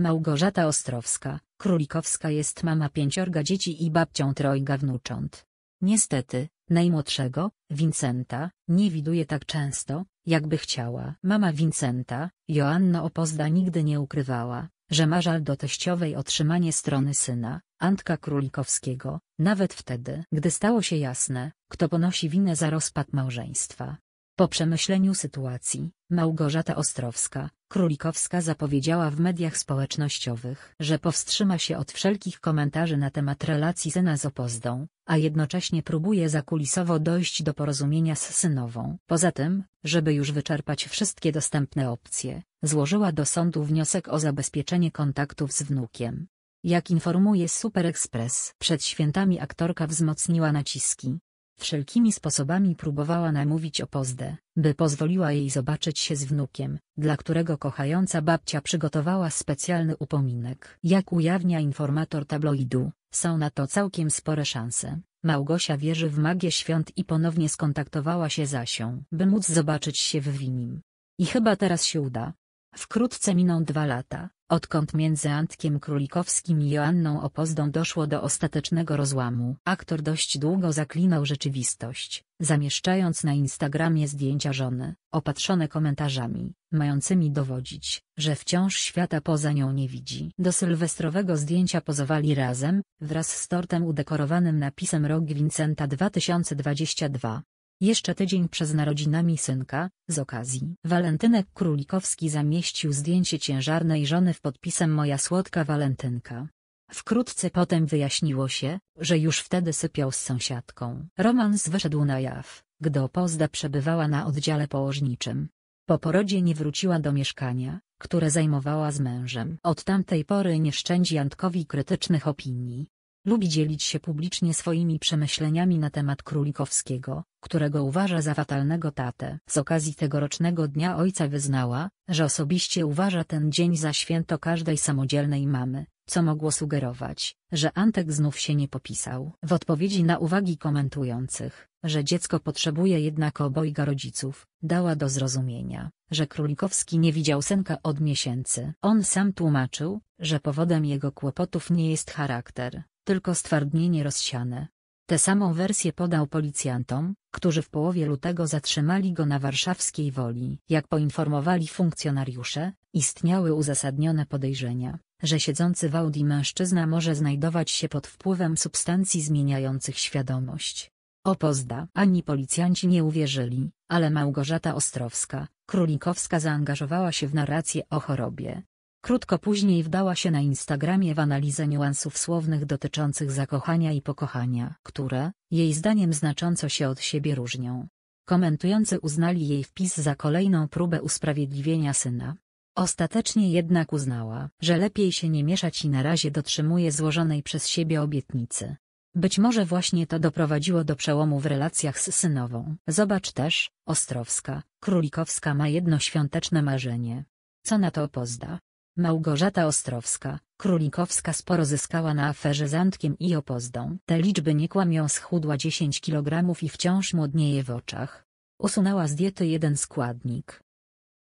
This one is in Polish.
Małgorzata Ostrowska, Królikowska jest mama pięciorga dzieci i babcią trojga wnucząt. Niestety, najmłodszego, Wincenta, nie widuje tak często, jakby chciała. Mama Wincenta, Joanna Opozda nigdy nie ukrywała, że ma żal do teściowej otrzymanie strony syna, Antka Królikowskiego, nawet wtedy, gdy stało się jasne, kto ponosi winę za rozpad małżeństwa. Po przemyśleniu sytuacji, Małgorzata Ostrowska, Królikowska zapowiedziała w mediach społecznościowych, że powstrzyma się od wszelkich komentarzy na temat relacji syna z opozdą, a jednocześnie próbuje zakulisowo dojść do porozumienia z synową. Poza tym, żeby już wyczerpać wszystkie dostępne opcje, złożyła do sądu wniosek o zabezpieczenie kontaktów z wnukiem. Jak informuje Super Express, przed świętami aktorka wzmocniła naciski, Wszelkimi sposobami próbowała namówić opozdę, by pozwoliła jej zobaczyć się z wnukiem, dla którego kochająca babcia przygotowała specjalny upominek. Jak ujawnia informator tabloidu, są na to całkiem spore szanse. Małgosia wierzy w magię świąt i ponownie skontaktowała się z Asią, by móc zobaczyć się w Winim. I chyba teraz się uda. Wkrótce miną dwa lata, odkąd między Antkiem Królikowskim i Joanną Opozdą doszło do ostatecznego rozłamu. Aktor dość długo zaklinał rzeczywistość, zamieszczając na Instagramie zdjęcia żony, opatrzone komentarzami, mającymi dowodzić, że wciąż świata poza nią nie widzi. Do sylwestrowego zdjęcia pozowali razem, wraz z tortem udekorowanym napisem Rok Vincenta 2022. Jeszcze tydzień przed narodzinami synka, z okazji Walentynek Królikowski zamieścił zdjęcie ciężarnej żony w podpisem Moja słodka walentynka. Wkrótce potem wyjaśniło się, że już wtedy sypiał z sąsiadką. Romans wyszedł na jaw, gdy Opozda przebywała na oddziale położniczym. Po porodzie nie wróciła do mieszkania, które zajmowała z mężem. Od tamtej pory nie szczędzi Jantkowi krytycznych opinii. Lubi dzielić się publicznie swoimi przemyśleniami na temat Królikowskiego, którego uważa za fatalnego tatę. Z okazji tegorocznego Dnia Ojca wyznała, że osobiście uważa ten dzień za święto każdej samodzielnej mamy, co mogło sugerować, że Antek znów się nie popisał. W odpowiedzi na uwagi komentujących, że dziecko potrzebuje jednak obojga rodziców, dała do zrozumienia, że Królikowski nie widział Senka od miesięcy. On sam tłumaczył, że powodem jego kłopotów nie jest charakter, tylko stwardnienie rozsiane. Tę samą wersję podał policjantom, którzy w połowie lutego zatrzymali go na warszawskiej woli. Jak poinformowali funkcjonariusze, istniały uzasadnione podejrzenia, że siedzący w Audi mężczyzna może znajdować się pod wpływem substancji zmieniających świadomość. Opozda ani policjanci nie uwierzyli, ale Małgorzata Ostrowska, Królikowska zaangażowała się w narrację o chorobie, Krótko później wdała się na Instagramie w analizę niuansów słownych dotyczących zakochania i pokochania, które, jej zdaniem znacząco się od siebie różnią. Komentujący uznali jej wpis za kolejną próbę usprawiedliwienia syna. Ostatecznie jednak uznała, że lepiej się nie mieszać i na razie dotrzymuje złożonej przez siebie obietnicy. Być może właśnie to doprowadziło do przełomu w relacjach z synową. Zobacz też, Ostrowska, Królikowska ma jedno świąteczne marzenie. Co na to pozda? Małgorzata Ostrowska, Królikowska sporo zyskała na aferze z Antkiem i Opozdą. Te liczby nie kłamią schudła 10 kg i wciąż młodnieje w oczach. Usunęła z diety jeden składnik,